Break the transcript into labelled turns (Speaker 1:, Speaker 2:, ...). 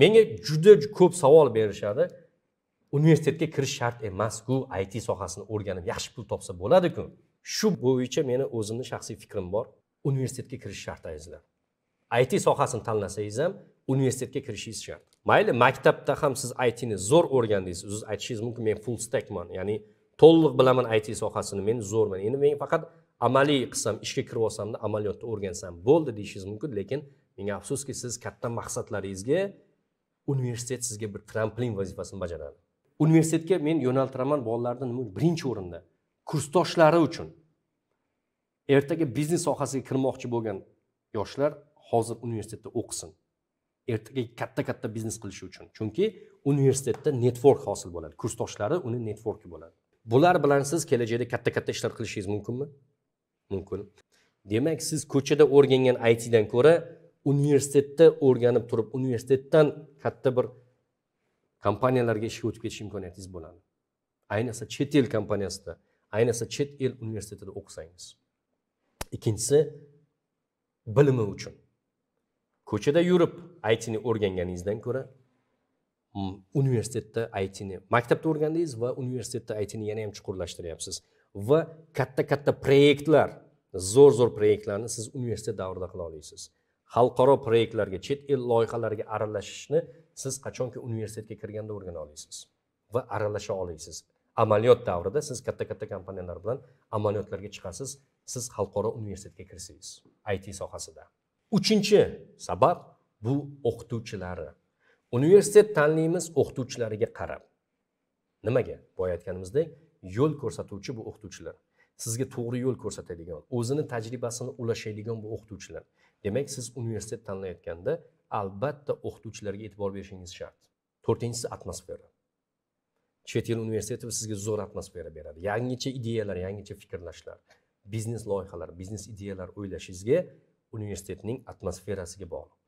Speaker 1: menga juda ko'p savol berishadi universitetga kirish shart emasku it sohasini o'rganib yaxshi pul topsa bo'ladiku shu bo'yicha meni o'zimni shaxsiy fikrim bor universitetga kirish shart azizlar it sohasini tanlasangiz ham universitetga kirishingiz shart mayli maktabda ham siz itni zo'r o'rgandingiz o'zingiz aytishingiz mumkin men full stackman ya'ni to'liq bilaman it sohasini men zo'rman endi men faqat amaliy qilsam ishga kirib olsamda amaliyotda o'rgansam bo'ldi deyishingiz mumkin lekin menga afsuski siz katta maqsadlaringizga universitet sizga bir tramplin vazifasini bajaradi universitetga men yo'naltiraman bolalarni nima birinchi o'rinda kursdoshlari uchun ertaga biznes sohasiga kirmoqchi bo'lgan yoshlar hozir universitetda o'qisin ertaga katta katta biznes qilishi uchun chunki universitetda network hosil bo'ladi kursdoshlari uni networki bo'ladi bular bilan siz kelajakda katta katta ishlar qilishingiz mumkinmi mumkin demak siz ko'chada o'rgangan itdan ko'ra universitetda o'rganib turib universitetdan katta bir kompaniyalarga ishga o'tib ketish imkoniyatingiz bo'ladi ayniqsa chet el kompaniyasida ayniqsa chet el universitetida o'qisangiz ikkinchisi bilimi uchun ko'chada yurib aytini o'rganganingizdan ko'ra universitetda aytini maktabda o'rgandingiz va universitetda aytini yana ham chuqurlashtiryapsiz va katta katta proyektlar zo'r zo'r proyektlarni siz universitet davrida qila olasiz xalqaro proyektlarga chet el loyihalariga aralashishni siz qachonki universitetga kirganda o'rgana olasiz va aralasha olasiz amaliyot davrida siz katta katta kompaniyalar bilan amaliyotlarga chiqasiz siz xalqaro universitetga kirsangiz it sohasida uchinchi sabab bu o'qituvchilari universitet tanlaymiz o'qituvchilariga qarab nimaga boya aytganimizdek yo'l ko'rsatuvchi bu o'qituvchilar sizga to'g'ri yo'l ko'rsatadigan o'zini tajribasini ulashadigan bu o'qituvchilar demak siz universitet tanlayotganda albatta o'qituvchilarga e'tibor berishingiz shart to'rtinchisi atmosfera chet el universiteti sizga zo'r atmosfera beradi yangicha ideyalar yangicha fikrlashlar biznes loyihalar biznes ideyalar o'ylashingizga universitetning atmosferasiga bog'liq